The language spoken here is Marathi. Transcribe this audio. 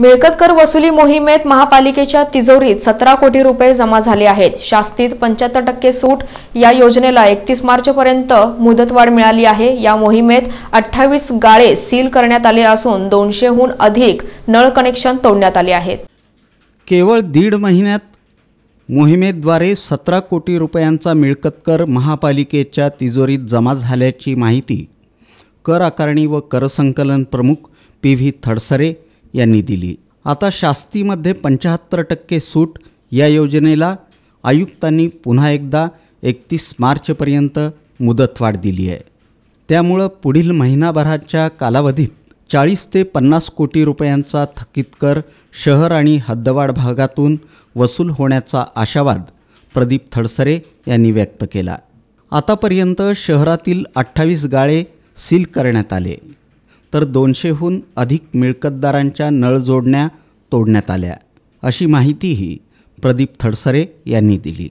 मिळकत कर वसुली मोहिमेत महापालिकेच्या तिजोरीत सतरा कोटी रुपये जमा झाले आहेत शास्तीत पंच्याहत्तर टक्के सूट या योजनेला एकतीस मार्चपर्यंत मुदतवाढ मिळाली आहे या मोहिमेत अठ्ठावीस गाळे सील करण्यात आले असून दोनशेहून अधिक नळ कनेक्शन तोडण्यात आले आहेत केवळ दीड महिन्यात मोहिमेद्वारे सतरा कोटी रुपयांचा मिळकत कर महापालिकेच्या तिजोरीत जमा झाल्याची माहिती कर आकारणी व करसंकलन प्रमुख पी व्ही थडसरे यांनी दिली आता शास्तीमध्ये पंच्याहत्तर टक्के सूट या योजनेला आयुक्तांनी पुन्हा एकदा एकतीस मार्चपर्यंत मुदतवाढ दिली आहे त्यामुळं पुढील महिनाभराच्या कालावधीत चाळीस ते पन्नास कोटी रुपयांचा थकीत कर शहर आणि हद्दवाड भागातून वसूल होण्याचा आशावाद प्रदीप थडसरे यांनी व्यक्त केला आतापर्यंत शहरातील अठ्ठावीस गाळे सील करण्यात आले तर दोनशेहून अधिक मिळकतदारांच्या नळजोडण्या तोडण्यात आल्या अशी माहितीही प्रदीप थडसरे यांनी दिली